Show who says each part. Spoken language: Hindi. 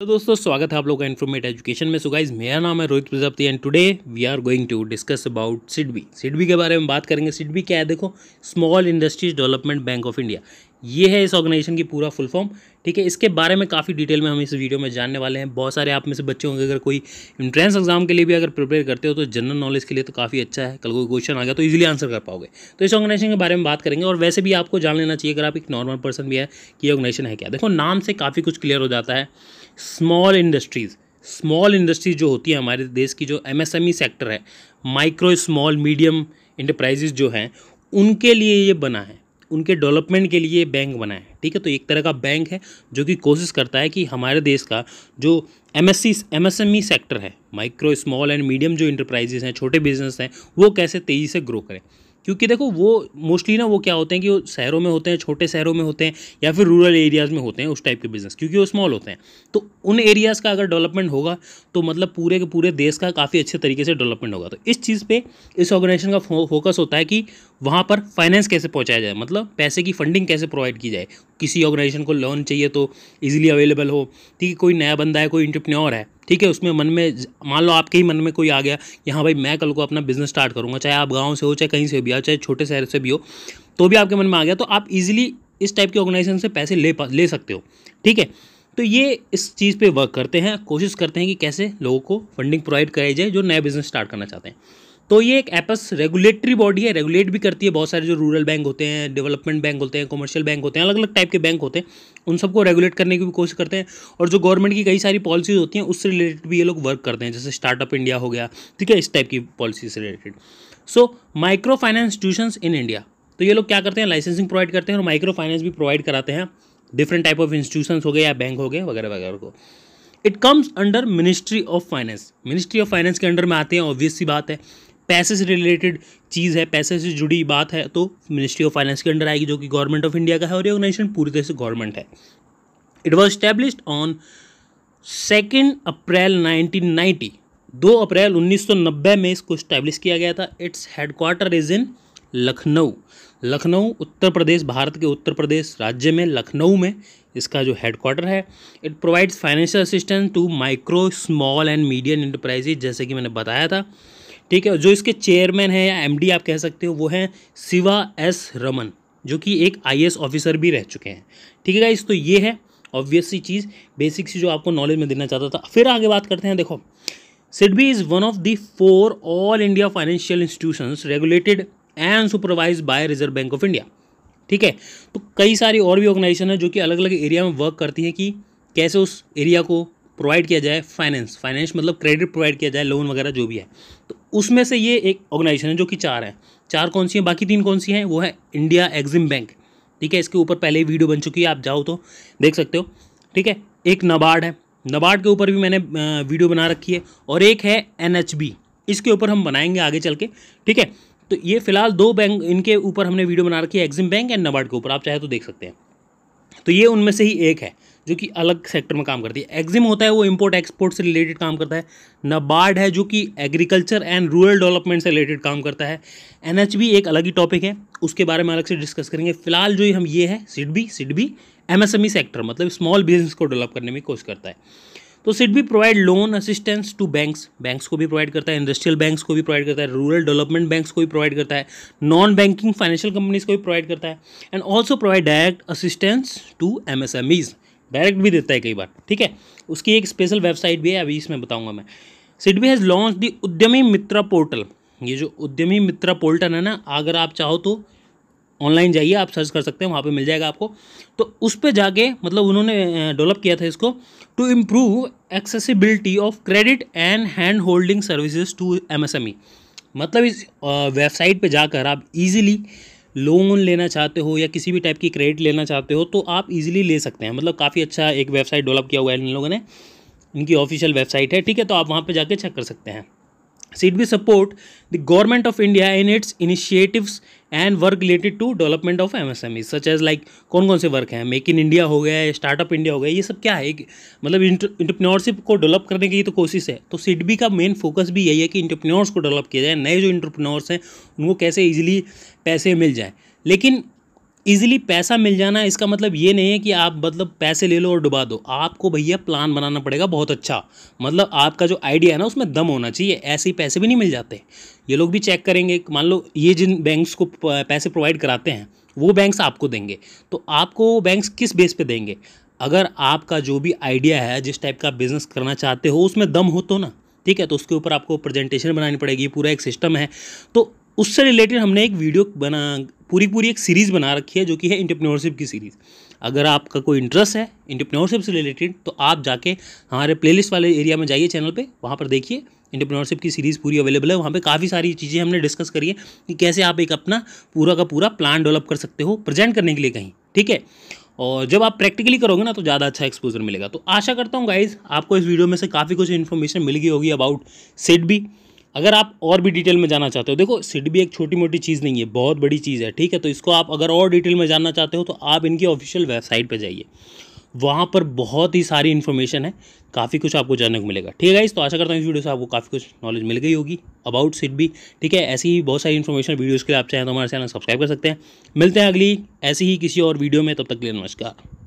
Speaker 1: तो दोस्तों स्वागत है आप लोगों का इन्फॉर्मेट एजुकेशन में सो मेरा नाम है Rohit Prajapati and today we are going to discuss about SIDBI SIDBI के बारे में बात करेंगे सिडबी क्या है देखो small industries development bank of India ये है इस ऑर्गेनाइजेशन की पूरा फुल फॉर्म ठीक है इसके बारे में काफ़ी डिटेल में हम इस वीडियो में जानने वाले हैं बहुत सारे आप में से बच्चे होंगे अगर कोई इंट्रेंस एग्जाम के लिए भी अगर प्रिपेयर करते हो तो जनरल नॉलेज के लिए तो काफ़ी अच्छा है कल कोई क्वेश्चन आ गया तो इजीली आंसर कर पाओगे तो इस ऑर्गेनाइजेशन के बारे में बात करेंगे और वैसे भी आपको जान लेना चाहिए अगर आप एक नॉर्मल पर्सन भी है कि ऑर्गेनाइजेशन है क्या देखो नाम से काफ़ी कुछ क्लियर हो जाता है स्मॉल इंडस्ट्रीज़ स्मॉल इंडस्ट्रीज जो होती है हमारे देश की जो एम सेक्टर e है माइक्रो स्मॉल मीडियम इंटरप्राइजेज जो हैं उनके लिए ये बना है उनके डेवलपमेंट के लिए बैंक बनाए ठीक है तो एक तरह का बैंक है जो कि कोशिश करता है कि हमारे देश का जो एम एस सेक्टर है माइक्रो स्मॉल एंड मीडियम जो इंटरप्राइजेज हैं छोटे बिजनेस हैं वो कैसे तेज़ी से ग्रो करें क्योंकि देखो वो मोस्टली ना वो क्या होते हैं कि वो शहरों में होते हैं छोटे शहरों में होते हैं या फिर रूरल एरियाज़ में होते हैं उस टाइप के बिज़नेस क्योंकि वो स्मॉल होते हैं तो उन एरियाज़ का अगर डेवलपमेंट होगा तो मतलब पूरे के पूरे देश का काफ़ी अच्छे तरीके से डेवलपमेंट होगा तो इस चीज़ पर इस ऑर्गेनाइजेशन का फोकस होता है कि वहाँ पर फाइनेंस कैसे पहुँचाया जाए मतलब पैसे की फंडिंग कैसे प्रोवाइड की जाए किसी ऑर्गेनाइजेशन को लोन चाहिए तो ईजिली अवेलेबल हो ठीक है कोई नया बंदा है कोई इंटरप्रेन्योर है ठीक है उसमें मन में मान लो आपके ही मन में कोई आ गया कि हाँ भाई मैं कल को अपना बिजनेस स्टार्ट करूँगा चाहे आप गाँव से हो चाहे कहीं से भी हो चाहे छोटे शहर से भी हो तो भी आपके मन में आ गया तो आप इजिली इस टाइप के ऑर्गेनाइजेशन से पैसे ले ले सकते हो ठीक है तो ये इस चीज़ पे वर्क करते हैं कोशिश करते हैं कि कैसे लोगों को फंडिंग प्रोवाइड कराई जाए जो नया बिज़नेस स्टार्ट करना चाहते हैं तो ये एक एपस रेगुलेटरी बॉडी है रेगुलेट भी करती है बहुत सारे जो रूरल बैंक होते हैं डेवलपमेंट बैंक होते हैं कमर्शियल बैंक होते हैं अलग अलग टाइप के बैंक होते हैं उन सबको रेगुलेट करने की भी कोशिश करते हैं और जो गवर्नमेंट की कई सारी पॉलिसीज होती हैं उससे रिलेटेड भी ये लोग वर्क करते हैं जैसे स्टार्टअप इंडिया हो गया ठीक है इस टाइप की पॉलिसी से related so micro finance institution in India तो ये लोग क्या करते हैं लाइसेंसिंग प्रोवाइड करते हैं और माइक्रो फाइनेंस भी प्रोवाइड कराते हैं डिफरेंट टाइप ऑफ इंस्टीट्यूशंस हो गए या बैंक हो गए वगैरह वगैरह को it comes under ministry of finance ministry of finance के अंडर में आते हैं ऑब्वियस सी बात है पैसे से रिलेटेड चीज़ है पैसे से जुड़ी बात है तो मिनिस्ट्री ऑफ फाइनेंस के अंडर आएगी जो कि गवर्नमेंट ऑफ इंडिया का है और ये ऑर्गेनाइजेशन पूरी तरह से गवर्नमेंट है it was establish on second April nineteen ninety दो अप्रैल उन्नीस सौ नब्बे में इसको स्टैब्लिश किया गया था it's headquarter is in Lucknow Lucknow Uttar Pradesh Bharat के उत्तर प्रदेश राज्य में लखनऊ में इसका जो हेडक्वार्टर है it provides financial assistance to micro small and medium enterprises जैसे कि मैंने बताया था ठीक है जो इसके चेयरमैन है या एमडी आप कह सकते हो वो हैं शिवा एस रमन जो कि एक आईएएस ऑफिसर भी रह चुके हैं ठीक है गाइस तो ये है ऑब्वियसली चीज़ बेसिक सी जो आपको नॉलेज में देना चाहता था फिर आगे बात करते हैं देखो SIDBI is one of the four all India financial institution regulated and supervise by Reserve Bank of India ठीक है तो कई सारी और भी ऑर्गेनाइजेशन है जो कि अलग अलग एरिया में वर्क करती हैं कि कैसे उस एरिया को प्रोवाइड किया जाए फाइनेंस फाइनेंस मतलब क्रेडिट प्रोवाइड किया जाए लोन वगैरह जो भी है तो उसमें से ये एक ऑर्गेनाइजेशन है जो कि चार है चार कौन सी हैं बाकी तीन कौन सी हैं वो है इंडिया एग्जिम बैंक ठीक है इसके ऊपर पहले ही वीडियो बन चुकी है आप जाओ तो देख सकते हो ठीक है एक नबार्ड है नबार्ड के ऊपर भी मैंने वीडियो बना रखी है और एक है एन इसके ऊपर हम बनाएंगे आगे चल के ठीक है तो ये फिलहाल दो बैंक इनके ऊपर हमने वीडियो बना रखी है एग्जिम बैंक एंड नबार्ड के ऊपर आप चाहे तो देख सकते हैं तो ये उनमें से ही एक है जो कि अलग सेक्टर में काम करती है एग्जिम होता है वो इम्पोर्ट एक्सपोर्ट से रिलेटेड काम करता है नबार्ड है जो कि एग्रीकल्चर एंड रूरल डेवलपमेंट से रिलेटेड काम करता है एन एक अलग ही टॉपिक है उसके बारे में अलग से डिस्कस करेंगे फिलहाल जो हम ये है सिडबी सिडबी एम सेक्टर मतलब स्मॉल बिजनेस को डेवलप करने में कोशिश करता है तो सिट भी provide loan assistance to banks banks को भी प्रोवाइड करता है इंडस्ट्रियल बैंक्स को भी प्रोवाइड करता है रूरल डेवलपमेंट बैंक्स को भी प्रोवाइड करता है नॉन बैंकिंग फाइनेंशियल कंपनीज को भी प्रोवाइड करता है and also provide direct assistance to MSMEs direct भी देता है कई बार ठीक है उसकी एक स्पेशल वेबसाइट भी है अभी इसमें बताऊंगा मैं सिडबी हैज़ लॉन्च दी उद्यमी मित्रा पोर्टल ये जो उद्यमी मित्रा पोर्टल है ना अगर आप चाहो तो ऑनलाइन जाइए आप सर्च कर सकते हैं वहाँ पे मिल जाएगा आपको तो उस पर जाके मतलब उन्होंने डेवलप किया था इसको to improve accessibility of credit and hand holding services to MSME मतलब इस वेबसाइट पे जाकर आप इजीली लोन लेना चाहते हो या किसी भी टाइप की क्रेडिट लेना चाहते हो तो आप इजीली ले सकते हैं मतलब काफ़ी अच्छा एक वेबसाइट डेवलप किया हुआ है इन लोगों ने इनकी ऑफिशियल वेबसाइट है ठीक है तो आप वहाँ पर जाके चेक कर सकते हैं support the government of India in its initiative and work related to development of M S M E such as like कौन कौन से वर्क हैं मेक इन इंडिया हो गया स्टार्टअप इंडिया हो गया ये सब क्या है मतलब इंटरप्रनोरशिप को डेवलप करने की तो कोशिश है तो सिडबी का मेन फोकस भी यही है कि इंटरप्रनोर्स को डेवलप किया जाए नए जो इंटरप्रनोर्स हैं उनको कैसे ईजिली पैसे मिल जाए लेकिन ईजिली पैसा मिल जाना इसका मतलब ये नहीं है कि आप मतलब पैसे ले लो और डुबा दो आपको भैया प्लान बनाना पड़ेगा बहुत अच्छा मतलब आपका जो आइडिया है ना उसमें दम होना चाहिए ऐसे ही पैसे भी नहीं मिल जाते ये लोग भी चेक करेंगे मान लो ये जिन बैंक्स को पैसे प्रोवाइड कराते हैं वो बैंक्स आपको देंगे तो आपको बैंक्स किस बेस पर देंगे अगर आपका जो भी आइडिया है जिस टाइप का बिज़नेस करना चाहते हो उसमें दम हो तो ना ठीक है तो उसके ऊपर आपको प्रेजेंटेशन बनानी पड़ेगी पूरा एक सिस्टम है तो उससे रिलेटेड हमने एक वीडियो बना पूरी पूरी एक सीरीज़ बना रखी है जो कि है इंटरप्रेन्योरशिप की सीरीज़ अगर आपका कोई इंटरेस्ट है इंटरप्रेन्योरशिप से रिलेटेड तो आप जाके हमारे प्लेलिस्ट वाले एरिया में जाइए चैनल पे वहाँ पर देखिए इंटरप्रेन्योरशिप की सीरीज़ पूरी अवेलेबल है वहाँ पे काफ़ी सारी चीज़ें हमने डिस्कस करी है कि कैसे आप एक अपना पूरा का पूरा प्लान डेवलप कर सकते हो प्रेजेंट करने के लिए कहीं ठीक है और जब आप प्रैक्टिकली करोगे ना तो ज़्यादा अच्छा एक्सपोजर मिलेगा तो आशा करता हूँ गाइज आपको इस वीडियो में से काफ़ी कुछ इन्फॉर्मेशन मिल गई होगी अबाउट सेट भी अगर आप और भी डिटेल में जाना चाहते हो देखो सिड भी एक छोटी मोटी चीज़ नहीं है बहुत बड़ी चीज़ है ठीक है तो इसको आप अगर और डिटेल में जानना चाहते हो तो आप इनकी ऑफिशियल वेबसाइट पर जाइए वहाँ पर बहुत ही सारी इन्फॉर्मेशन है काफ़ी कुछ आपको जानने को मिलेगा ठीक है इस तो आशा करता हूँ इस वीडियो से आपको काफ़ी कुछ नॉलेज मिल गई होगी अबाउट सिट भी ठीक है ऐसी ही बहुत सारी इन्फॉर्मेशन वीडियोज़ के लिए आप चाहें तो हमारे चैनल सब्सक्राइब कर सकते हैं मिलते हैं अगली ऐसी ही किसी और वीडियो में तब तक के लिए नमस्कार